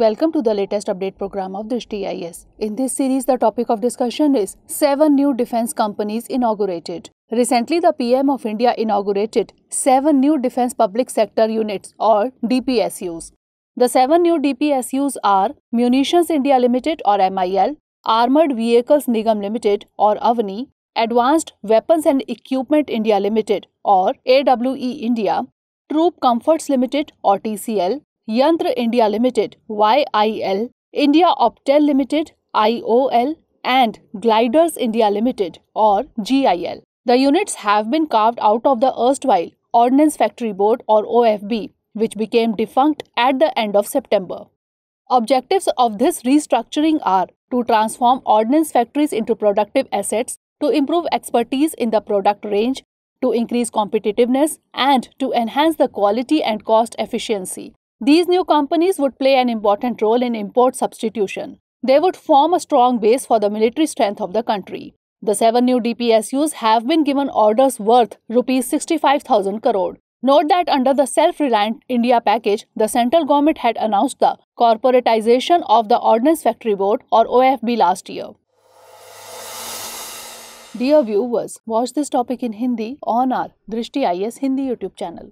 Welcome to the latest update program of Drishti IS. In this series, the topic of discussion is seven new defense companies inaugurated. Recently, the PM of India inaugurated seven new defense public sector units or DPSUs. The seven new DPSUs are Munitions India Limited or MIL, Armored Vehicles Nigam Limited or AVNI, Advanced Weapons and Equipment India Limited or AWE India, Troop Comforts Limited or TCL, Yantra India Limited YIL, India Optel Limited IOL, and Gliders India Limited or GIL. The units have been carved out of the erstwhile Ordnance Factory Board or OFB, which became defunct at the end of September. Objectives of this restructuring are to transform ordnance factories into productive assets, to improve expertise in the product range, to increase competitiveness, and to enhance the quality and cost efficiency. These new companies would play an important role in import substitution. They would form a strong base for the military strength of the country. The seven new DPSUs have been given orders worth Rs 65,000 crore. Note that under the Self Reliant India package, the central government had announced the corporatization of the Ordnance Factory Board or OFB last year. Dear viewers, watch this topic in Hindi on our Drishti IS Hindi YouTube channel.